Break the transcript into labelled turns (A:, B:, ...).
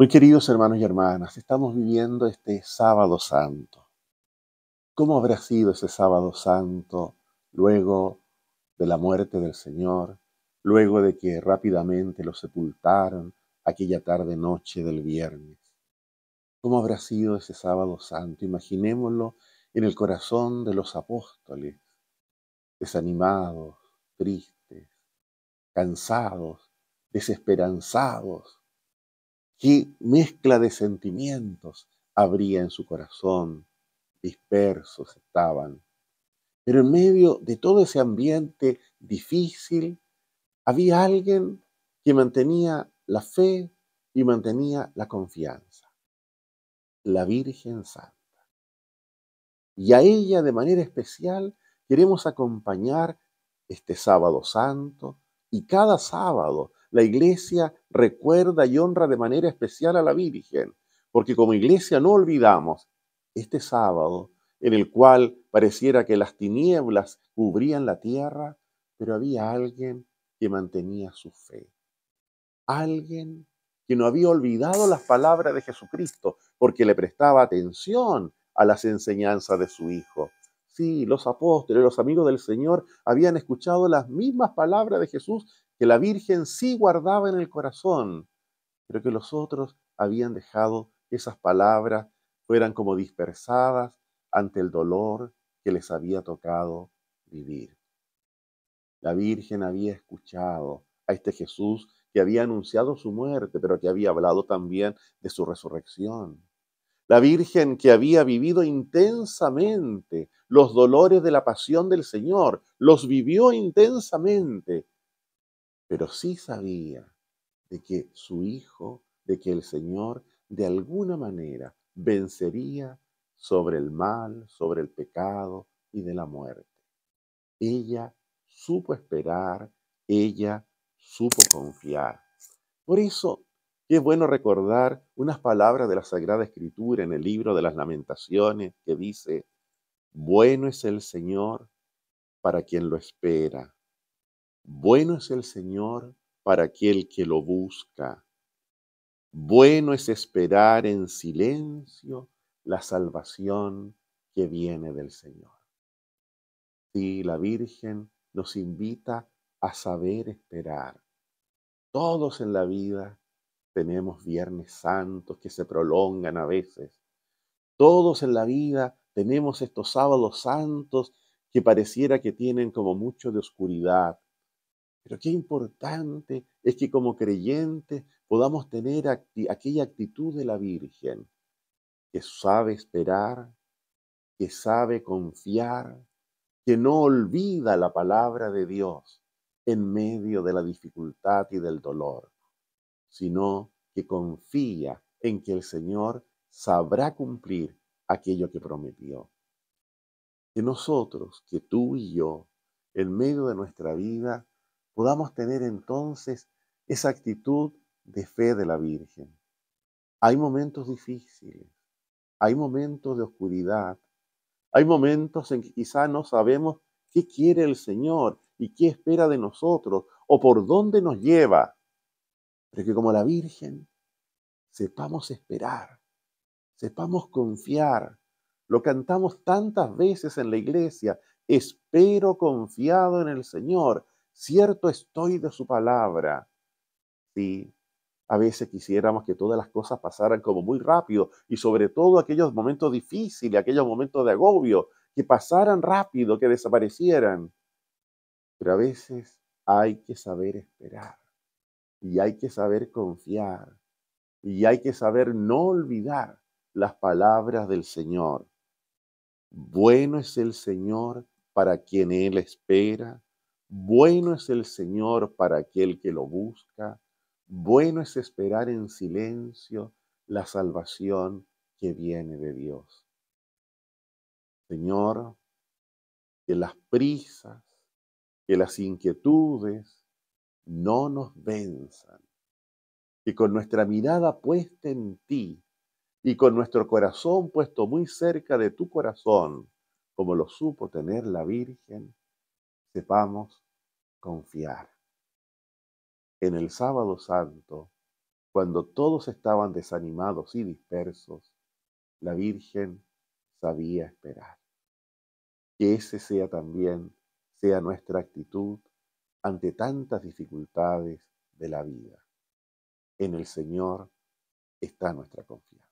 A: Muy queridos hermanos y hermanas, estamos viviendo este sábado santo. ¿Cómo habrá sido ese sábado santo luego de la muerte del Señor, luego de que rápidamente lo sepultaron aquella tarde noche del viernes? ¿Cómo habrá sido ese sábado santo? Imaginémoslo en el corazón de los apóstoles, desanimados, tristes, cansados, desesperanzados, qué mezcla de sentimientos habría en su corazón, dispersos estaban. Pero en medio de todo ese ambiente difícil, había alguien que mantenía la fe y mantenía la confianza, la Virgen Santa. Y a ella de manera especial queremos acompañar este sábado santo y cada sábado la iglesia recuerda y honra de manera especial a la Virgen, porque como iglesia no olvidamos este sábado en el cual pareciera que las tinieblas cubrían la tierra, pero había alguien que mantenía su fe. Alguien que no había olvidado las palabras de Jesucristo porque le prestaba atención a las enseñanzas de su Hijo. Sí, los apóstoles, los amigos del Señor habían escuchado las mismas palabras de Jesús que la Virgen sí guardaba en el corazón, pero que los otros habían dejado que esas palabras fueran como dispersadas ante el dolor que les había tocado vivir. La Virgen había escuchado a este Jesús que había anunciado su muerte, pero que había hablado también de su resurrección. La Virgen que había vivido intensamente los dolores de la pasión del Señor, los vivió intensamente, pero sí sabía de que su hijo, de que el Señor de alguna manera vencería sobre el mal, sobre el pecado y de la muerte. Ella supo esperar, ella supo confiar. Por eso, es bueno recordar unas palabras de la Sagrada Escritura en el libro de las Lamentaciones que dice, bueno es el Señor para quien lo espera bueno es el Señor para aquel que lo busca. Bueno es esperar en silencio la salvación que viene del Señor. Sí, la Virgen nos invita a saber esperar. Todos en la vida tenemos viernes santos que se prolongan a veces. Todos en la vida tenemos estos sábados santos que pareciera que tienen como mucho de oscuridad, pero qué importante es que como creyentes podamos tener aquella actitud de la Virgen, que sabe esperar, que sabe confiar, que no olvida la palabra de Dios en medio de la dificultad y del dolor, sino que confía en que el Señor sabrá cumplir aquello que prometió. Que nosotros, que tú y yo, en medio de nuestra vida, podamos tener entonces esa actitud de fe de la Virgen. Hay momentos difíciles, hay momentos de oscuridad, hay momentos en que quizá no sabemos qué quiere el Señor y qué espera de nosotros o por dónde nos lleva. Pero que como la Virgen sepamos esperar, sepamos confiar. Lo cantamos tantas veces en la iglesia, espero confiado en el Señor. Cierto estoy de su palabra. Sí, a veces quisiéramos que todas las cosas pasaran como muy rápido y sobre todo aquellos momentos difíciles, aquellos momentos de agobio, que pasaran rápido, que desaparecieran. Pero a veces hay que saber esperar y hay que saber confiar y hay que saber no olvidar las palabras del Señor. Bueno es el Señor para quien Él espera bueno es el Señor para aquel que lo busca, bueno es esperar en silencio la salvación que viene de Dios. Señor, que las prisas, que las inquietudes no nos venzan, que con nuestra mirada puesta en ti y con nuestro corazón puesto muy cerca de tu corazón, como lo supo tener la Virgen, sepamos confiar. En el sábado santo, cuando todos estaban desanimados y dispersos, la Virgen sabía esperar. Que ese sea también, sea nuestra actitud ante tantas dificultades de la vida. En el Señor está nuestra confianza.